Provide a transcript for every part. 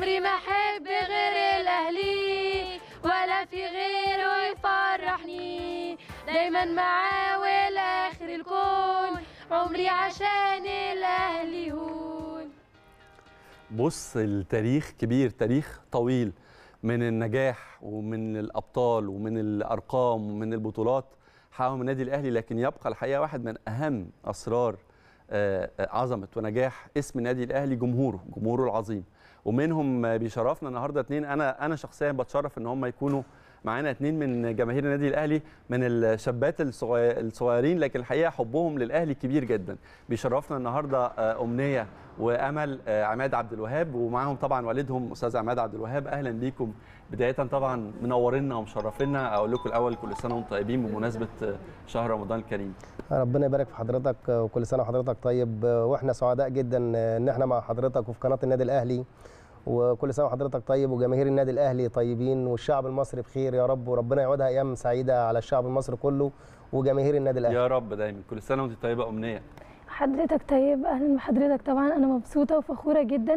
عمري ما احب غير الاهلي ولا في غيره يفرحني دايما معاه والاخر الكون عمري عشان الاهلي هون بص التاريخ كبير تاريخ طويل من النجاح ومن الابطال ومن الارقام ومن البطولات حققهم النادي الاهلي لكن يبقى الحقيقه واحد من اهم اسرار آه، آه، عظمه ونجاح اسم النادي الاهلي جمهوره جمهوره العظيم ومنهم بيشرفنا النهارده اتنين انا انا شخصيا بتشرف ان هم يكونوا معانا اثنين من جماهير النادي الاهلي من الشابات الصغيرين لكن الحقيقه حبهم للاهلي كبير جدا بيشرفنا النهارده آه، امنيه وامل آه، عماد عبد الوهاب ومعاهم طبعا والدهم استاذ عماد عبد الوهاب اهلا بيكم بدايه طبعا منورينا ومشرفينا اقول لكم الاول كل سنه وانتم طيبين بمناسبه آه، شهر رمضان الكريم ربنا يبارك في حضرتك وكل سنه وحضرتك طيب واحنا سعداء جدا ان احنا مع حضرتك وفي قناه النادي الاهلي وكل سنه وحضرتك طيب وجماهير النادي الاهلي طيبين والشعب المصري بخير يا رب وربنا يعودها ايام سعيده على الشعب المصري كله وجماهير النادي الاهلي يا رب دايما كل سنه وانت طيبه امنيه حضرتك طيب اهلا بحضرتك طبعا انا مبسوطه وفخوره جدا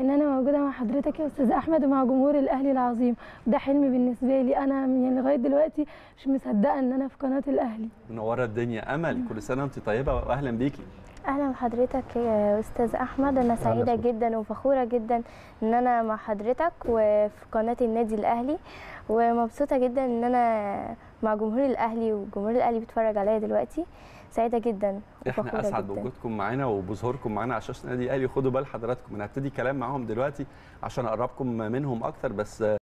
ان انا موجوده مع حضرتك يا استاذ احمد ومع جمهور الاهلي العظيم ده حلمي بالنسبه لي انا يعني لغايه دلوقتي مش مصدقه ان انا في قناه الاهلي منوره الدنيا امل كل سنه وانت طيبه واهلا بيكي اهلا بحضرتك يا استاذ احمد انا سعيده جدا وفخوره جدا ان انا مع حضرتك وفي قناه النادي الاهلي ومبسوطه جدا ان انا مع جمهور الاهلي وجمهور الاهلي بيتفرج عليا دلوقتي سعيده جدا احنا اسعد بوجودكم معانا وبظهوركم معانا على شاشه النادي الاهلي خدوا بال حضراتكم انا هبتدي كلام معاهم دلوقتي عشان اقربكم منهم اكتر بس